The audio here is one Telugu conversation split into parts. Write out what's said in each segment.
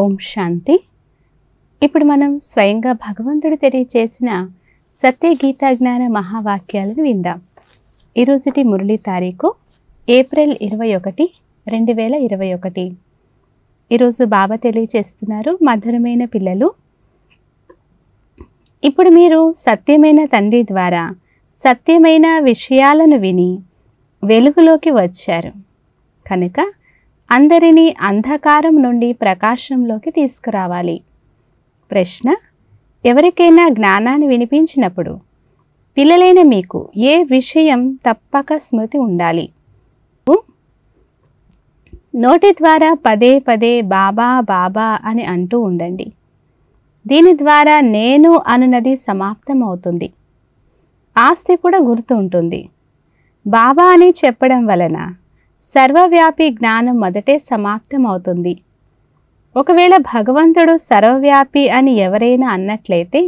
ఓం శాంతి ఇప్పుడు మనం స్వయంగా భగవంతుడు తెలియచేసిన సత్య గీతా జ్ఞాన మహావాక్యాలను విందాం ఈరోజుటి మురళి తారీఖు ఏప్రిల్ ఇరవై ఒకటి రెండు వేల ఇరవై ఒకటి ఈరోజు బాబా తెలియచేస్తున్నారు మధురమైన పిల్లలు ఇప్పుడు మీరు సత్యమైన తండ్రి ద్వారా సత్యమైన విషయాలను విని వెలుగులోకి వచ్చారు కనుక అందరినీ అంధకారం నుండి ప్రకాశంలోకి తీసుకురావాలి ప్రశ్న ఎవరికైనా జ్ఞానాన్ని వినిపించినప్పుడు పిల్లలైన మీకు ఏ విషయం తప్పక స్మృతి ఉండాలి నోటి ద్వారా పదే పదే బాబా బాబా అని అంటూ ఉండండి దీని ద్వారా నేను అనునది అవుతుంది ఆస్తి కూడా గుర్తు ఉంటుంది బాబా అని చెప్పడం వలన సర్వవ్యాపి జ్ఞానం మొదటే సమాప్తమవుతుంది ఒకవేళ భగవంతుడు సర్వవ్యాపి అని ఎవరైనా అన్నట్లయితే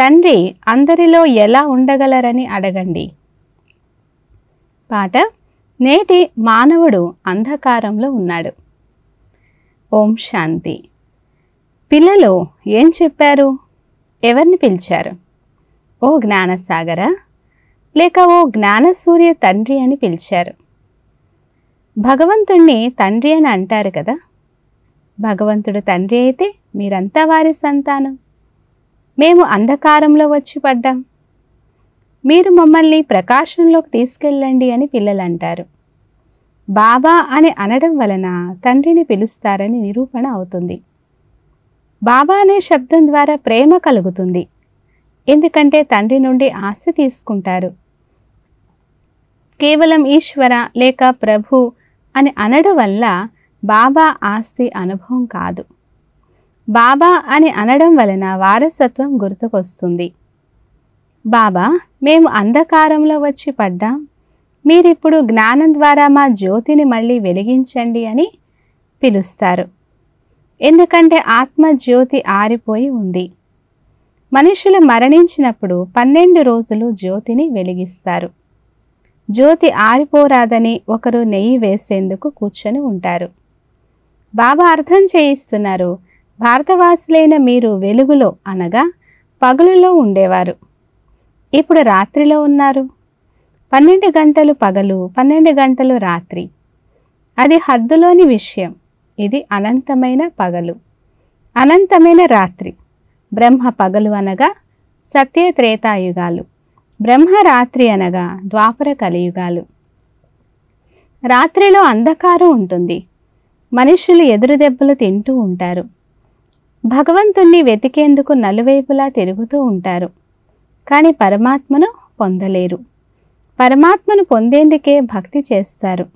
తండ్రి అందరిలో ఎలా ఉండగలరని అడగండి పాట నేటి మానవుడు అంధకారంలో ఉన్నాడు ఓం శాంతి పిల్లలు ఏం చెప్పారు ఎవరిని పిలిచారు ఓ జ్ఞానసాగరా లేక ఓ జ్ఞానసూర్య తండ్రి అని పిలిచారు భగవంతుణ్ణి తండ్రి అని అంటారు కదా భగవంతుడు తండ్రి అయితే మీరంతా వారి సంతానం మేము అంధకారంలో వచ్చి పడ్డాం మీరు మమ్మల్ని ప్రకాశంలోకి తీసుకెళ్ళండి అని పిల్లలు అంటారు బాబా అని అనడం వలన తండ్రిని పిలుస్తారని నిరూపణ అవుతుంది బాబా అనే శబ్దం ద్వారా ప్రేమ కలుగుతుంది ఎందుకంటే తండ్రి నుండి ఆస్తి తీసుకుంటారు కేవలం ఈశ్వర లేక ప్రభు అని అనడం వల్ల బాబా ఆస్తి అనుభవం కాదు బాబా అని అనడం వలన వారసత్వం గుర్తుకొస్తుంది బాబా మేము అంధకారంలో వచ్చి పడ్డాం మీరిప్పుడు జ్ఞానం ద్వారా మా జ్యోతిని మళ్ళీ వెలిగించండి అని పిలుస్తారు ఎందుకంటే ఆత్మ జ్యోతి ఆరిపోయి ఉంది మనుషులు మరణించినప్పుడు పన్నెండు రోజులు జ్యోతిని వెలిగిస్తారు జ్యోతి ఆరిపోరాదని ఒకరు నెయ్యి వేసేందుకు కూర్చొని ఉంటారు బాబా అర్థం చేయిస్తున్నారు భారతవాసులైన మీరు వెలుగులో అనగా పగులులో ఉండేవారు ఇప్పుడు రాత్రిలో ఉన్నారు పన్నెండు గంటలు పగలు పన్నెండు గంటలు రాత్రి అది హద్దులోని విషయం ఇది అనంతమైన పగలు అనంతమైన రాత్రి బ్రహ్మ పగలు అనగా సత్య త్రేతాయుగాలు బ్రహ్మరాత్రి అనగా ద్వాపర కలియుగాలు రాత్రిలో అంధకారం ఉంటుంది మనుషులు ఎదురు దెబ్బలు తింటూ ఉంటారు భగవంతుణ్ణి వెతికేందుకు నలువైపులా తిరుగుతూ ఉంటారు కానీ పరమాత్మను పొందలేరు పరమాత్మను పొందేందుకే భక్తి చేస్తారు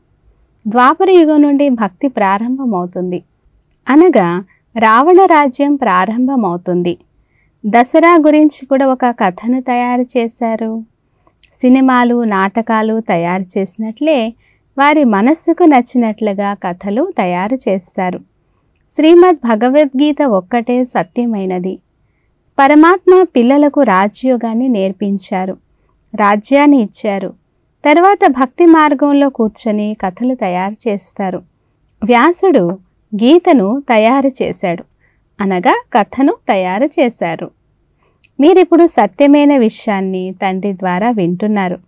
ద్వాపర యుగం నుండి భక్తి ప్రారంభమవుతుంది అనగా రావణ రాజ్యం ప్రారంభమవుతుంది దసరా గురించి కూడా ఒక కథను తయారు చేశారు సినిమాలు నాటకాలు తయారు చేసినట్లే వారి మనస్సుకు నచ్చినట్లుగా కథలు తయారు చేస్తారు శ్రీమద్ భగవద్గీత ఒక్కటే సత్యమైనది పరమాత్మ పిల్లలకు రాజయోగాన్ని నేర్పించారు రాజ్యాన్ని ఇచ్చారు తర్వాత భక్తి మార్గంలో కూర్చొని కథలు తయారు చేస్తారు వ్యాసుడు గీతను తయారు చేశాడు అనగా కథను తయారు చేశారు మీరిప్పుడు సత్యమైన విషయాన్ని తండ్రి ద్వారా వింటున్నారు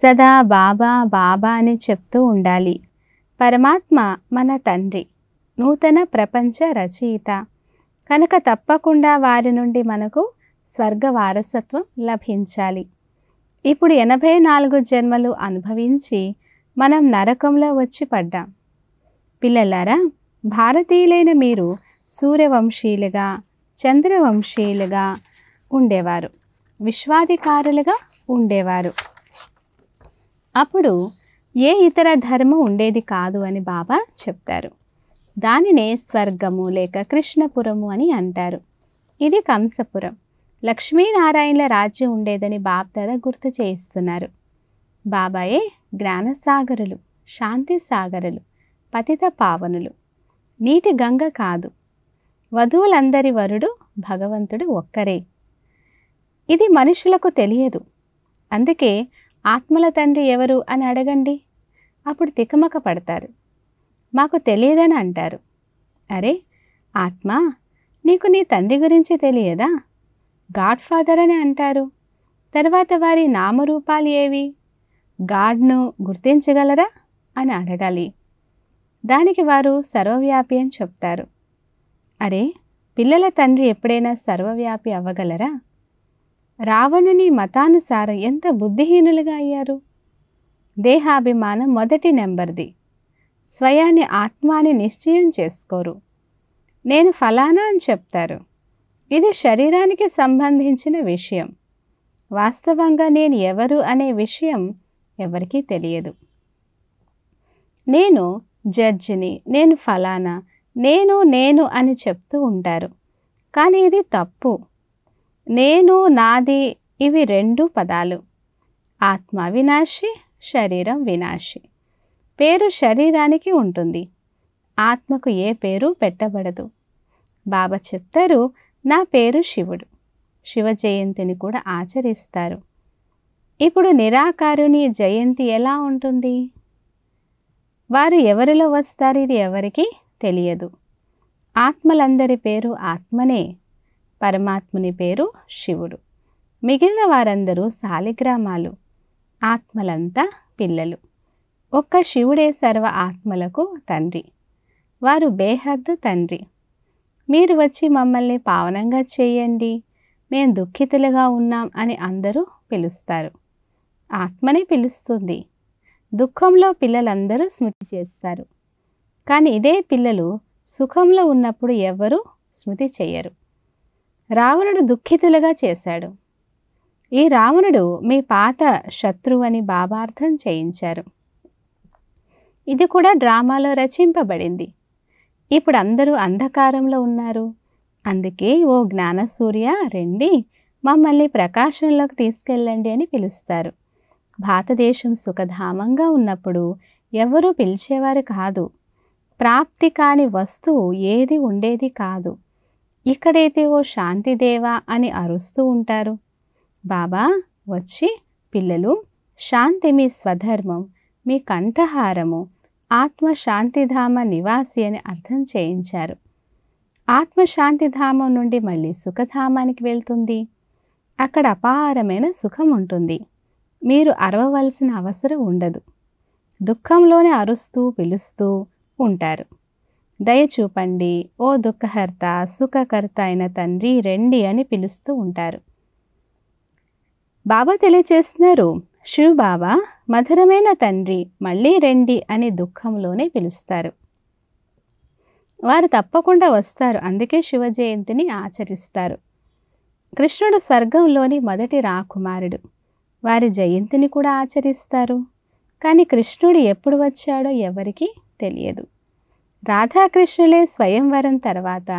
సదా బాబా బాబా అని చెప్తూ ఉండాలి పరమాత్మ మన తండ్రి నూతన ప్రపంచ రచయిత కనుక తప్పకుండా వారి నుండి మనకు స్వర్గ వారసత్వం లభించాలి ఇప్పుడు ఎనభై నాలుగు జన్మలు అనుభవించి మనం నరకంలో వచ్చి పడ్డాం పిల్లలారా భారతీయులైన మీరు సూర్యవంశీయులుగా చంద్రవంశీయులుగా ఉండేవారు విశ్వాధికారులుగా ఉండేవారు అప్పుడు ఏ ఇతర ధర్మం ఉండేది కాదు అని బాబా చెప్తారు దానినే స్వర్గము లేక కృష్ణపురము అని అంటారు ఇది కంసపురం లక్ష్మీనారాయణల రాజ్యం ఉండేదని బాబ్దాద గుర్తు చేయిస్తున్నారు బాబాయే జ్ఞానసాగరులు శాంతి సాగరులు పతిత పావనులు నీటి గంగ కాదు వధువులందరి వరుడు భగవంతుడు ఒక్కరే ఇది మనుషులకు తెలియదు అందుకే ఆత్మల తండ్రి ఎవరు అని అడగండి అప్పుడు తికమక పడతారు మాకు తెలియదని అంటారు అరే ఆత్మ నీకు నీ తండ్రి గురించి తెలియదా గాడ్ ఫాదర్ అని అంటారు తర్వాత వారి నామరూపాలు ఏవి గాడ్ను గుర్తించగలరా అని అడగాలి దానికి వారు సర్వవ్యాపి అని చెప్తారు అరే పిల్లల తండ్రి ఎప్పుడైనా సర్వవ్యాపి అవ్వగలరా రావణుని మతానుసారం ఎంత బుద్ధిహీనులుగా అయ్యారు దేహాభిమానం మొదటి నెంబర్ది స్వయాన్ని ఆత్మాని నిశ్చయం చేసుకోరు నేను ఫలానా అని చెప్తారు ఇది శరీరానికి సంబంధించిన విషయం వాస్తవంగా నేను ఎవరు అనే విషయం ఎవరికీ తెలియదు నేను జడ్జిని నేను ఫలానా నేను నేను అని చెప్తూ ఉంటారు కానీ ఇది తప్పు నేను నాది ఇవి రెండు పదాలు ఆత్మ వినాశి శరీరం వినాశి పేరు శరీరానికి ఉంటుంది ఆత్మకు ఏ పేరు పెట్టబడదు బాబా చెప్తారు నా పేరు శివుడు శివ జయంతిని కూడా ఆచరిస్తారు ఇప్పుడు నిరాకారుని జయంతి ఎలా ఉంటుంది వారు ఎవరిలో వస్తారు ఇది ఎవరికి తెలియదు ఆత్మలందరి పేరు ఆత్మనే పరమాత్ముని పేరు శివుడు మిగిలిన వారందరూ సాలిగ్రామాలు ఆత్మలంతా పిల్లలు ఒక్క శివుడే సర్వ ఆత్మలకు తండ్రి వారు బేహద్దు తండ్రి మీరు వచ్చి మమ్మల్ని పావనంగా చేయండి మేము దుఃఖితులుగా ఉన్నాం అని అందరూ పిలుస్తారు ఆత్మనే పిలుస్తుంది దుఃఖంలో పిల్లలందరూ స్మృతి చేస్తారు కానీ ఇదే పిల్లలు సుఖంలో ఉన్నప్పుడు ఎవ్వరూ స్మృతి చెయ్యరు రావణుడు దుఃఖితులుగా చేశాడు ఈ రావణుడు మీ పాత శత్రువని బాబార్థం చేయించారు ఇది కూడా డ్రామాలో రచింపబడింది ఇప్పుడు అందరూ అంధకారంలో ఉన్నారు అందుకే ఓ జ్ఞానసూర్య రండి మమ్మల్ని ప్రకాశంలోకి తీసుకెళ్ళండి అని పిలుస్తారు భారతదేశం సుఖధామంగా ఉన్నప్పుడు ఎవరూ పిలిచేవారు కాదు ప్రాప్తి కాని వస్తువు ఏది ఉండేది కాదు ఇక్కడైతే ఓ శాంతిదేవా అని అరుస్తూ ఉంటారు బాబా వచ్చి పిల్లలు శాంతి మీ స్వధర్మం మీ కంఠహారము ఆత్మ శాంతిధామ నివాసి అని అర్థం చేయించారు ఆత్మ శాంతిధామం నుండి మళ్ళీ సుఖధామానికి వెళ్తుంది అక్కడ అపారమైన సుఖం ఉంటుంది మీరు అరవవలసిన అవసరం ఉండదు దుఃఖంలోనే అరుస్తూ పిలుస్తూ ఉంటారు దయచూపండి ఓ దుఃఖహర్త సుఖకర్త అయిన తండ్రి రండి అని పిలుస్తూ ఉంటారు బాబా తెలియచేస్తున్నారు శివ బాబా మధురమైన తండ్రి మళ్ళీ రండి అని దుఃఖంలోనే పిలుస్తారు వారు తప్పకుండా వస్తారు అందుకే శివ జయంతిని ఆచరిస్తారు కృష్ణుడు స్వర్గంలోని మొదటి రాకుమారుడు వారి జయంతిని కూడా ఆచరిస్తారు కానీ కృష్ణుడు ఎప్పుడు వచ్చాడో ఎవరికి తెలియదు రాధాకృష్ణులే స్వయంవరం తర్వాత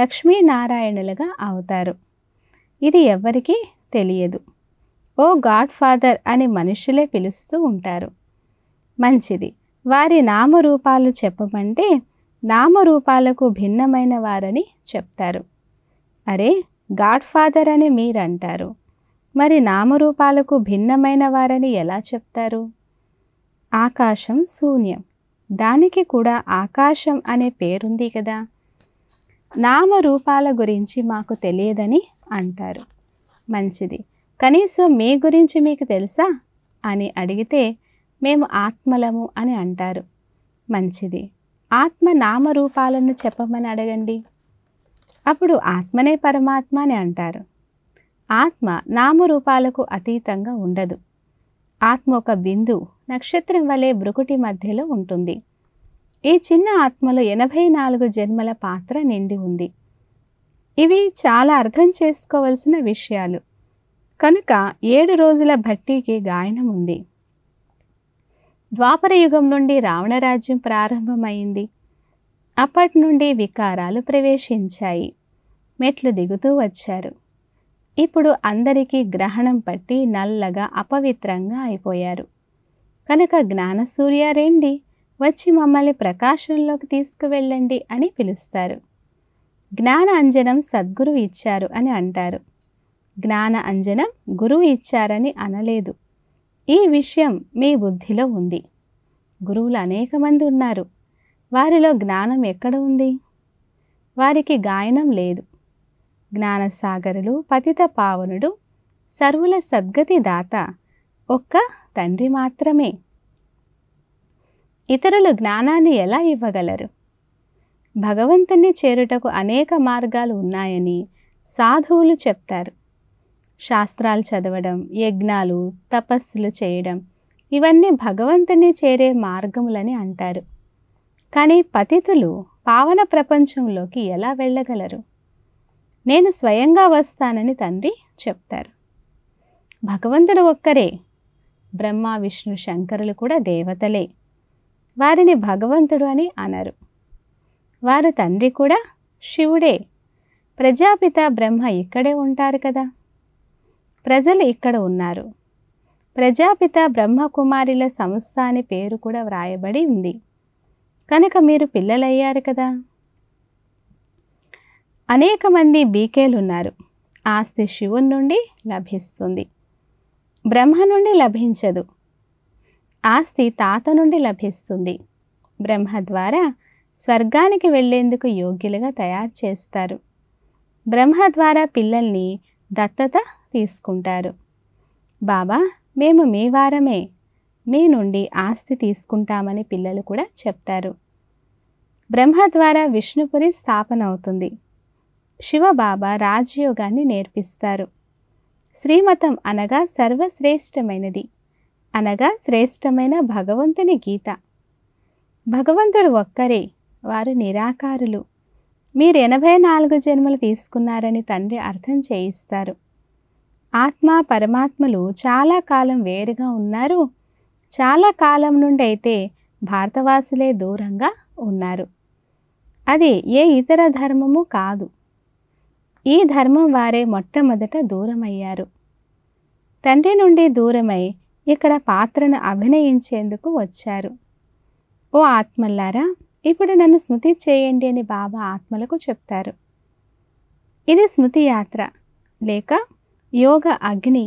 లక్ష్మీనారాయణులుగా అవుతారు ఇది ఎవ్వరికీ తెలియదు ఓ గాడ్ ఫాదర్ అని మనుషులే పిలుస్తూ ఉంటారు మంచిది వారి నామరూపాలు చెప్పమంటే నామరూపాలకు భిన్నమైన వారని చెప్తారు అరే గాడ్ ఫాదర్ అని మీరంటారు మరి నామరూపాలకు భిన్నమైన వారని ఎలా చెప్తారు ఆకాశం శూన్యం దానికి కూడా ఆకాశం అనే పేరుంది కదా నామరూపాల గురించి మాకు తెలియదని అంటారు మంచిది కనీసం మీ గురించి మీకు తెలుసా అని అడిగితే మేము ఆత్మలము అని అంటారు మంచిది ఆత్మ నామరూపాలను చెప్పమని అడగండి అప్పుడు ఆత్మనే పరమాత్మ అని అంటారు ఆత్మ నామరూపాలకు అతీతంగా ఉండదు ఆత్మ ఒక బిందు నక్షత్రం వలె బ్రుకుటి మధ్యలో ఉంటుంది ఈ చిన్న ఆత్మలో ఎనభై నాలుగు జన్మల పాత్ర నిండి ఉంది ఇవి చాలా అర్థం చేసుకోవలసిన విషయాలు కనుక ఏడు రోజుల భట్టీకి గాయనం ఉంది ద్వాపర యుగం నుండి రావణరాజ్యం ప్రారంభమైంది అప్పటి నుండి వికారాలు ప్రవేశించాయి మెట్లు దిగుతూ వచ్చారు ఇప్పుడు అందరికీ గ్రహణం పట్టి నల్లగా అపవిత్రంగా అయిపోయారు కనుక జ్ఞానసూర్య రండి వచ్చి మమ్మల్ని ప్రకాశంలోకి తీసుకువెళ్ళండి అని పిలుస్తారు జ్ఞాన అంజనం సద్గురువు ఇచ్చారు అని అంటారు జ్ఞాన అంజనం గురువు ఇచ్చారని అనలేదు ఈ విషయం మీ బుద్ధిలో ఉంది గురువులు అనేక మంది ఉన్నారు వారిలో జ్ఞానం ఎక్కడ ఉంది వారికి గాయనం లేదు జ్ఞానసాగరులు పతిత పావనుడు సర్వుల సద్గతి దాత ఒక్క తండ్రి మాత్రమే ఇతరులు జ్ఞానాన్ని ఎలా ఇవ్వగలరు భగవంతుణ్ణి చేరుటకు అనేక మార్గాలు ఉన్నాయని సాధువులు చెప్తారు శాస్త్రాలు చదవడం యజ్ఞాలు తపస్సులు చేయడం ఇవన్నీ భగవంతుని చేరే మార్గములని అంటారు కానీ పతితులు పావన ప్రపంచంలోకి ఎలా వెళ్ళగలరు నేను స్వయంగా వస్తానని తండ్రి చెప్తారు భగవంతుడు ఒక్కరే బ్రహ్మ విష్ణు శంకరులు కూడా దేవతలే వారిని భగవంతుడు అని అనరు వారు తండ్రి కూడా శివుడే ప్రజాపిత బ్రహ్మ ఇక్కడే ఉంటారు కదా ప్రజలు ఇక్కడ ఉన్నారు ప్రజాపిత బ్రహ్మకుమారిల సంస్థ అని పేరు కూడా వ్రాయబడి ఉంది కనుక మీరు పిల్లలయ్యారు కదా అనేక మంది బీకేలు ఉన్నారు ఆస్తి శివుని నుండి లభిస్తుంది బ్రహ్మ నుండి లభించదు ఆస్తి తాత నుండి లభిస్తుంది బ్రహ్మ ద్వారా స్వర్గానికి వెళ్లేందుకు యోగ్యులుగా తయారు చేస్తారు బ్రహ్మ ద్వారా పిల్లల్ని దత్తత తీసుకుంటారు బాబా మేము మీ వారమే మీ నుండి ఆస్తి తీసుకుంటామని పిల్లలు కూడా చెప్తారు బ్రహ్మ ద్వారా విష్ణుపురి స్థాపన అవుతుంది శివబాబా రాజయోగాన్ని నేర్పిస్తారు శ్రీమతం అనగా సర్వశ్రేష్టమైనది అనగా శ్రేష్టమైన భగవంతుని గీత భగవంతుడు ఒక్కరే వారు నిరాకారులు మీరు ఎనభై నాలుగు జన్మలు తీసుకున్నారని తండ్రి అర్థం చేయిస్తారు ఆత్మ పరమాత్మలు చాలా కాలం వేరుగా ఉన్నారు చాలా కాలం నుండి అయితే భారతవాసులే దూరంగా ఉన్నారు అది ఏ ఇతర ధర్మము కాదు ఈ ధర్మం వారే మొట్టమొదట దూరమయ్యారు తండ్రి నుండి దూరమై ఇక్కడ పాత్రను అభినయించేందుకు వచ్చారు ఓ ఆత్మల్లారా ఇప్పుడు నన్ను స్మృతి చేయండి అని బాబా ఆత్మలకు చెప్తారు ఇది స్మృతి యాత్ర లేక యోగ అగ్ని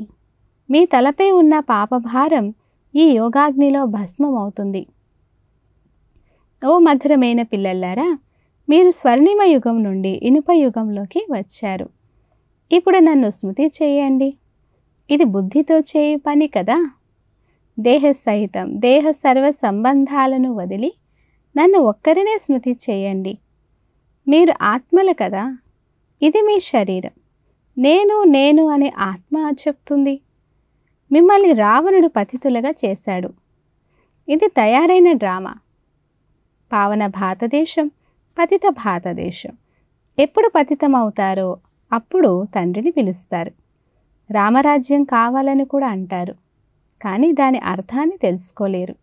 మీ తలపై ఉన్న పాపభారం ఈ యోగాగ్నిలో భస్మం అవుతుంది ఓ మధురమైన పిల్లల్లారా మీరు స్వర్ణిమ యుగం నుండి ఇనుప యుగంలోకి వచ్చారు ఇప్పుడు నన్ను స్మృతి చేయండి ఇది బుద్ధితో చేయు పని కదా దేహ సహితం దేహ సర్వ సంబంధాలను వదిలి నన్ను ఒక్కరినే స్మృతి చేయండి మీరు ఆత్మలు కదా ఇది మీ శరీరం నేను నేను అనే ఆత్మ చెప్తుంది మిమ్మల్ని రావణుడు పతితులుగా చేశాడు ఇది తయారైన డ్రామా పావన భారతదేశం పతిత భారతదేశం ఎప్పుడు పతితం అవుతారో అప్పుడు తండ్రిని పిలుస్తారు రామరాజ్యం కావాలని కూడా అంటారు కానీ దాని అర్థాన్ని తెలుసుకోలేరు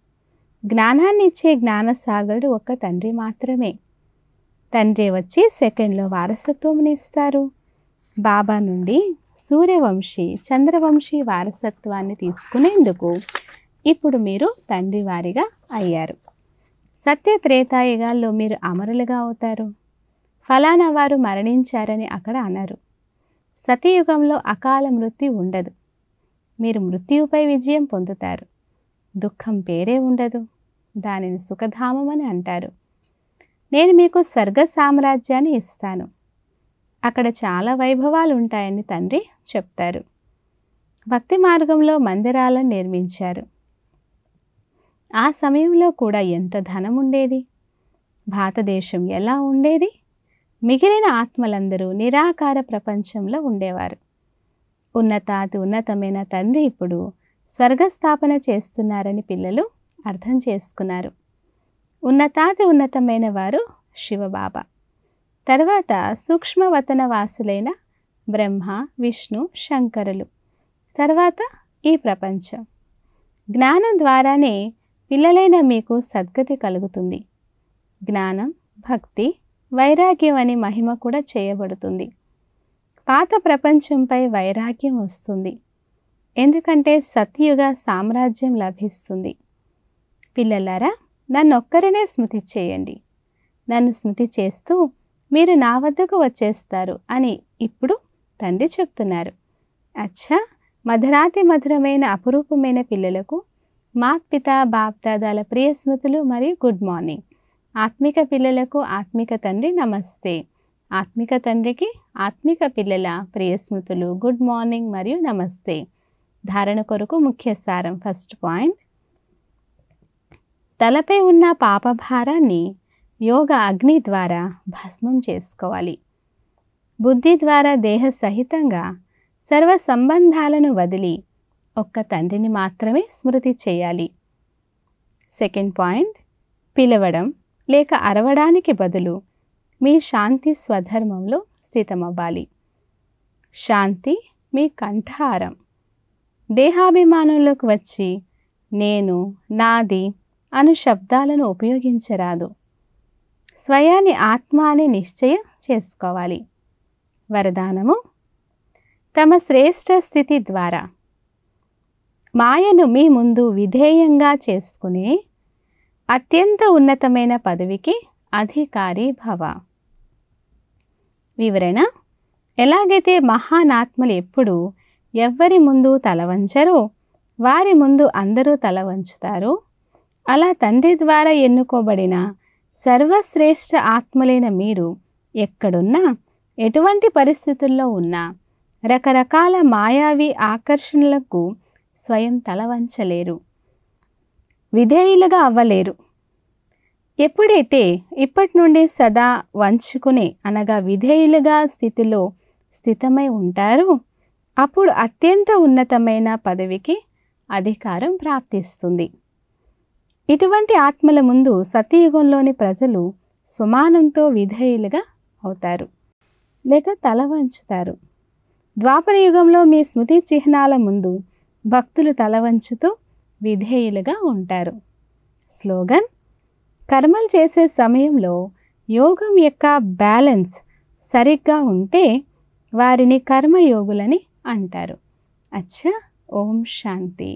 జ్ఞానాన్ని ఇచ్చే జ్ఞానసాగరుడు ఒక్క తండ్రి మాత్రమే తండ్రి వచ్చి సెకండ్లో వారసత్వంని ఇస్తారు బాబా నుండి సూర్యవంశీ చంద్రవంశీ వారసత్వాన్ని తీసుకునేందుకు ఇప్పుడు మీరు తండ్రి వారిగా అయ్యారు సత్య త్రేతాయుగాల్లో మీరు అమరులుగా అవుతారు ఫలానా వారు మరణించారని అక్కడ అన్నారు సతీయుగంలో అకాల మృత్యు ఉండదు మీరు మృత్యుపై విజయం పొందుతారు దుఃఖం పేరే ఉండదు దానిని సుఖధామం అంటారు నేను మీకు స్వర్గ సామ్రాజ్యాన్ని ఇస్తాను అక్కడ చాలా వైభవాలు ఉంటాయని తండ్రి చెప్తారు భక్తి మార్గంలో మందిరాలను నిర్మించారు ఆ సమయంలో కూడా ఎంత ధనం ఉండేది భారతదేశం ఎలా ఉండేది మిగిలిన ఆత్మలందరూ నిరాకార ప్రపంచంలో ఉండేవారు ఉన్నతాతి ఉన్నతమైన తండ్రి ఇప్పుడు స్వర్గస్థాపన చేస్తున్నారని పిల్లలు అర్థం చేసుకున్నారు ఉన్నతాతి ఉన్నతమైన వారు శివబాబా తర్వాత సూక్ష్మవతన వాసులైన బ్రహ్మ విష్ణు శంకరులు తర్వాత ఈ ప్రపంచం జ్ఞానం ద్వారానే పిల్లలైన మీకు సద్గతి కలుగుతుంది జ్ఞానం భక్తి వైరాగ్యం అని మహిమ కూడా చేయబడుతుంది పాత ప్రపంచంపై వైరాగ్యం వస్తుంది ఎందుకంటే సత్యుగ సామ్రాజ్యం లభిస్తుంది పిల్లలారా నన్ను ఒక్కరినే స్మృతి చేయండి నన్ను స్మృతి చేస్తూ మీరు నా వద్దకు వచ్చేస్తారు అని ఇప్పుడు తండ్రి చెప్తున్నారు అచ్చా మధురాతి మధురమైన అపురూపమైన పిల్లలకు మాత్పిత బాప్దాదాల ప్రియ స్మృతులు మరియు గుడ్ మార్నింగ్ ఆత్మిక పిల్లలకు ఆత్మిక తండ్రి నమస్తే ఆత్మిక తండ్రికి ఆత్మిక పిల్లల ప్రియ స్మృతులు గుడ్ మార్నింగ్ మరియు నమస్తే ధారణ కొరకు ముఖ్య సారం ఫస్ట్ పాయింట్ తలపై ఉన్న పాపభారాన్ని యోగ అగ్ని ద్వారా భస్మం చేసుకోవాలి బుద్ధి ద్వారా దేహ సహితంగా సర్వ సంబంధాలను వదిలి ఒక్క తండ్రిని మాత్రమే స్మృతి చేయాలి సెకండ్ పాయింట్ పిలవడం లేక అరవడానికి బదులు మీ శాంతి స్వధర్మంలో స్థితమవ్వాలి శాంతి మీ కంఠహారం దేహాభిమానంలోకి వచ్చి నేను నాది అను శబ్దాలను ఉపయోగించరాదు స్వయాన్ని ఆత్మ అని నిశ్చయం చేసుకోవాలి వరదానము తమ శ్రేష్ట స్థితి ద్వారా మాయను మీ ముందు విధేయంగా చేసుకుని అత్యంత ఉన్నతమైన పదవికి అధికారి భవ వివరణ ఎలాగైతే మహానాత్మలు ఎప్పుడు ఎవ్వరి ముందు తలవంచరో వారి ముందు అందరూ తల వంచుతారు అలా తండ్రి ద్వారా ఎన్నుకోబడిన సర్వశ్రేష్ఠ ఆత్మలైన మీరు ఎక్కడున్నా ఎటువంటి పరిస్థితుల్లో ఉన్నా రకరకాల మాయావి ఆకర్షణలకు స్వయం తలవంచలేరు విధేయులుగా అవ్వలేరు ఎప్పుడైతే ఇప్పటి నుండి సదా వంచుకునే అనగా విధేయులుగా స్థితిలో స్థితమై ఉంటారు అప్పుడు అత్యంత ఉన్నతమైన పదవికి అధికారం ప్రాప్తిస్తుంది ఇటువంటి ఆత్మల ముందు సతీయుగంలోని ప్రజలు సుమానంతో విధేయులుగా అవుతారు లేక తల వంచుతారు ద్వాపర యుగంలో మీ స్మృతి చిహ్నాల ముందు భక్తులు తలవంచుతూ విధేయులుగా ఉంటారు స్లోగన్ కర్మలు చేసే సమయంలో యోగం యొక్క బ్యాలెన్స్ సరిగ్గా ఉంటే వారిని కర్మయోగులని అంటారు అచ్చా ఓం శాంతి